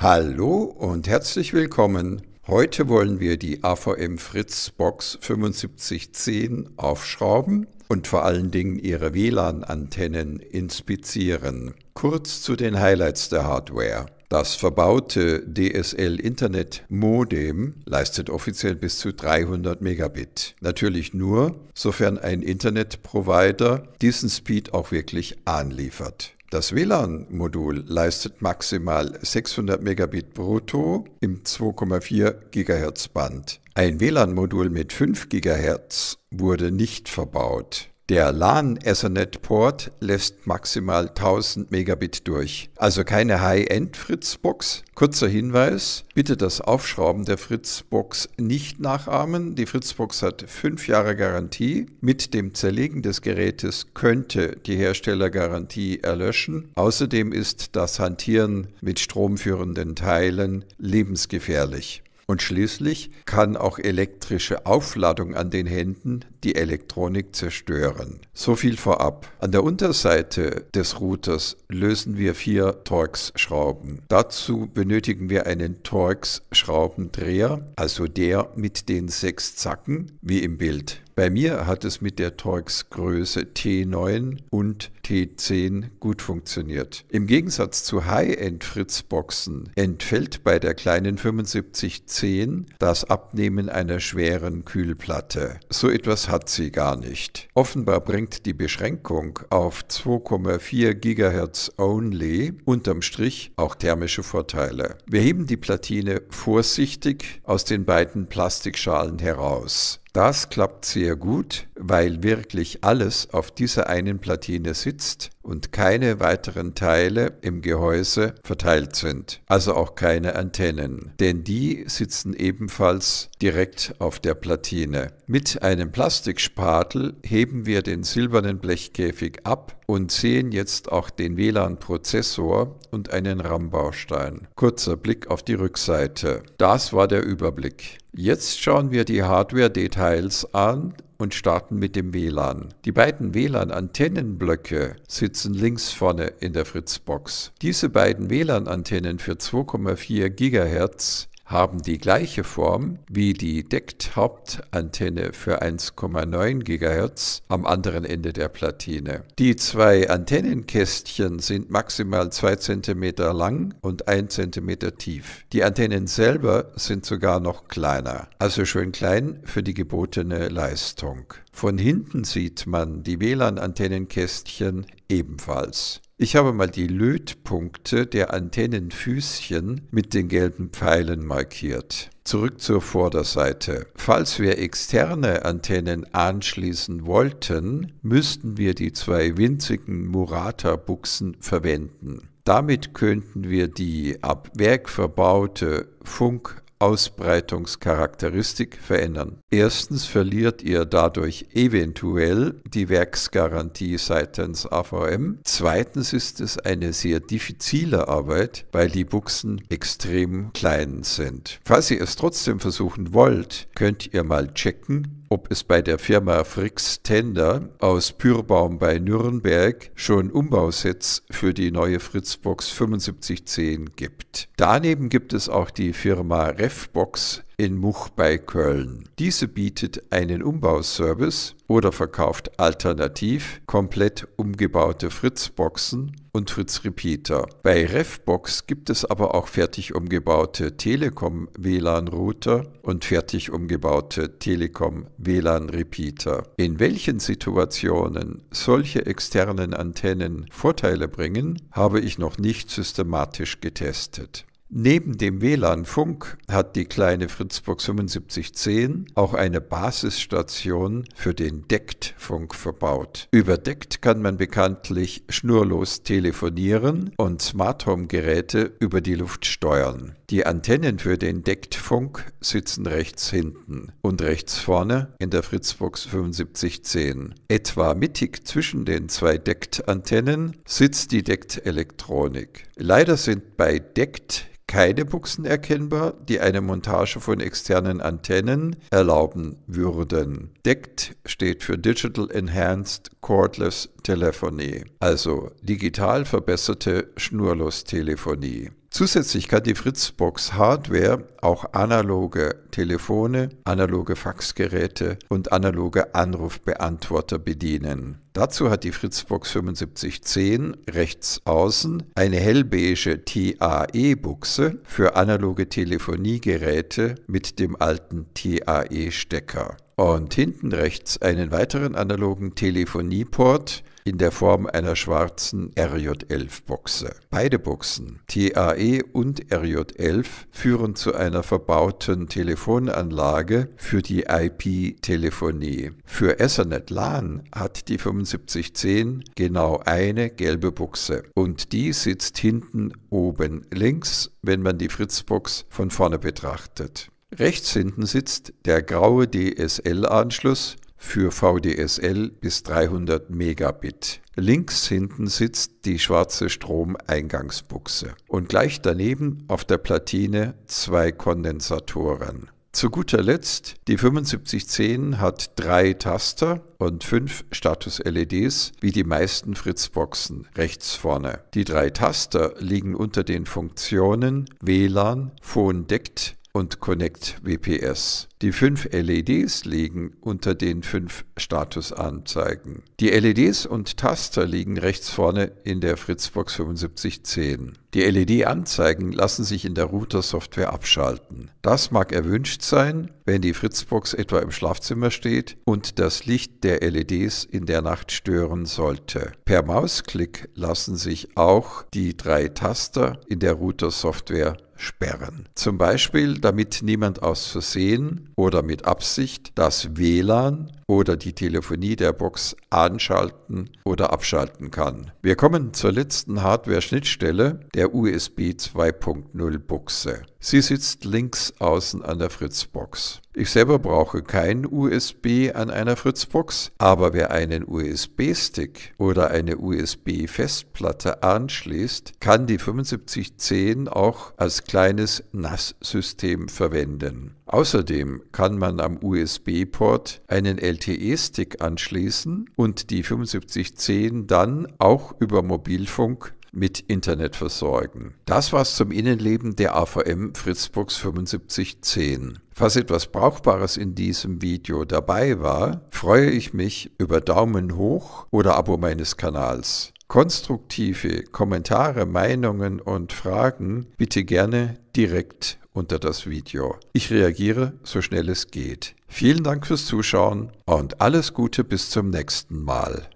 Hallo und herzlich willkommen. Heute wollen wir die AVM Fritz Box 7510 aufschrauben und vor allen Dingen ihre WLAN-Antennen inspizieren. Kurz zu den Highlights der Hardware. Das verbaute DSL Internet Modem leistet offiziell bis zu 300 Megabit. Natürlich nur, sofern ein Internetprovider diesen Speed auch wirklich anliefert. Das WLAN-Modul leistet maximal 600 Megabit brutto im 2,4 GHz Band. Ein WLAN-Modul mit 5 GHz wurde nicht verbaut. Der LAN Ethernet Port lässt maximal 1000 Megabit durch. Also keine High-End Fritzbox. Kurzer Hinweis, bitte das Aufschrauben der Fritzbox nicht nachahmen. Die Fritzbox hat 5 Jahre Garantie. Mit dem Zerlegen des Gerätes könnte die Herstellergarantie erlöschen. Außerdem ist das Hantieren mit stromführenden Teilen lebensgefährlich. Und schließlich kann auch elektrische Aufladung an den Händen die Elektronik zerstören. So viel vorab. An der Unterseite des Routers lösen wir vier Torx-Schrauben. Dazu benötigen wir einen Torx-Schraubendreher, also der mit den sechs Zacken, wie im Bild. Bei mir hat es mit der Torx-Größe T9 und T10 gut funktioniert. Im Gegensatz zu High-End-Fritzboxen entfällt bei der kleinen 7510 das Abnehmen einer schweren Kühlplatte. So etwas hat sie gar nicht. Offenbar bringt die Beschränkung auf 2,4 GHz only unterm Strich auch thermische Vorteile. Wir heben die Platine vorsichtig aus den beiden Plastikschalen heraus. Das klappt sehr gut, weil wirklich alles auf dieser einen Platine sitzt und keine weiteren Teile im Gehäuse verteilt sind, also auch keine Antennen, denn die sitzen ebenfalls direkt auf der Platine. Mit einem Plastikspatel heben wir den silbernen Blechkäfig ab und sehen jetzt auch den WLAN-Prozessor und einen RAM-Baustein. Kurzer Blick auf die Rückseite. Das war der Überblick. Jetzt schauen wir die Hardware-Details an, und starten mit dem WLAN. Die beiden WLAN-Antennenblöcke sitzen links vorne in der Fritzbox. Diese beiden WLAN-Antennen für 2,4 GHz haben die gleiche Form wie die Deckthauptantenne für 1,9 GHz am anderen Ende der Platine. Die zwei Antennenkästchen sind maximal 2 cm lang und 1 cm tief. Die Antennen selber sind sogar noch kleiner, also schön klein für die gebotene Leistung. Von hinten sieht man die WLAN-Antennenkästchen ebenfalls. Ich habe mal die Lötpunkte der Antennenfüßchen mit den gelben Pfeilen markiert. Zurück zur Vorderseite. Falls wir externe Antennen anschließen wollten, müssten wir die zwei winzigen Murata-Buchsen verwenden. Damit könnten wir die ab Werk verbaute Funk Ausbreitungscharakteristik verändern. Erstens verliert ihr dadurch eventuell die Werksgarantie seitens AVM. Zweitens ist es eine sehr diffizile Arbeit, weil die Buchsen extrem klein sind. Falls ihr es trotzdem versuchen wollt, könnt ihr mal checken, ob es bei der Firma Fricks Tender aus Pyrbaum bei Nürnberg schon Umbausets für die neue Fritzbox 7510 gibt. Daneben gibt es auch die Firma Refbox in Much bei Köln. Diese bietet einen Umbauservice oder verkauft alternativ komplett umgebaute Fritz-Boxen und Fritz-Repeater. Bei Refbox gibt es aber auch fertig umgebaute Telekom-WLAN-Router und fertig umgebaute Telekom-WLAN-Repeater. In welchen Situationen solche externen Antennen Vorteile bringen, habe ich noch nicht systematisch getestet. Neben dem WLAN-Funk hat die kleine Fritzburg 7510 auch eine Basisstation für den DECT-Funk verbaut. Über DECT kann man bekanntlich schnurlos telefonieren und Smart Home-Geräte über die Luft steuern. Die Antennen für den Deckfunk sitzen rechts hinten und rechts vorne in der Fritzbox 7510. Etwa mittig zwischen den zwei deckt antennen sitzt die deckt elektronik Leider sind bei Deckt keine Buchsen erkennbar, die eine Montage von externen Antennen erlauben würden. DECT steht für Digital Enhanced Cordless Telephony, also digital verbesserte Schnurlostelefonie. Zusätzlich kann die Fritzbox Hardware auch analoge Telefone, analoge Faxgeräte und analoge Anrufbeantworter bedienen. Dazu hat die Fritzbox 7510 rechts außen eine hellbeige TAE-Buchse für analoge Telefoniegeräte mit dem alten TAE-Stecker. Und hinten rechts einen weiteren analogen Telefonieport in der Form einer schwarzen RJ11-Buchse. Beide Buchsen, TAE und RJ11, führen zu einer verbauten Telefonanlage für die IP-Telefonie. Für Ethernet LAN hat die 7510 genau eine gelbe Buchse und die sitzt hinten oben links, wenn man die Fritzbox von vorne betrachtet. Rechts hinten sitzt der graue DSL-Anschluss für VDSL bis 300 Megabit. Links hinten sitzt die schwarze Stromeingangsbuchse und gleich daneben auf der Platine zwei Kondensatoren. Zu guter Letzt, die 7510 hat drei Taster und fünf Status-LEDs wie die meisten Fritzboxen rechts vorne. Die drei Taster liegen unter den Funktionen WLAN, Phone deckt, und Connect WPS. Die fünf LEDs liegen unter den fünf Statusanzeigen. Die LEDs und Taster liegen rechts vorne in der Fritzbox 7510. Die LED-Anzeigen lassen sich in der Router-Software abschalten. Das mag erwünscht sein, wenn die Fritzbox etwa im Schlafzimmer steht und das Licht der LEDs in der Nacht stören sollte. Per Mausklick lassen sich auch die drei Taster in der Router-Software sperren. Zum Beispiel, damit niemand aus Versehen oder mit Absicht das WLAN oder die Telefonie der Box anschalten oder abschalten kann. Wir kommen zur letzten Hardware-Schnittstelle, der USB 2.0 Buchse. Sie sitzt links außen an der Fritzbox. Ich selber brauche kein USB an einer Fritzbox, aber wer einen USB-Stick oder eine USB-Festplatte anschließt, kann die 7510 auch als kleines NAS-System verwenden. Außerdem kann man am USB-Port einen LTE-Stick anschließen und die 7510 dann auch über Mobilfunk mit Internet versorgen. Das war's zum Innenleben der AVM Fritzbox 7510. Falls etwas Brauchbares in diesem Video dabei war, freue ich mich über Daumen hoch oder Abo meines Kanals. Konstruktive Kommentare, Meinungen und Fragen bitte gerne direkt unter das Video. Ich reagiere so schnell es geht. Vielen Dank fürs Zuschauen und alles Gute bis zum nächsten Mal.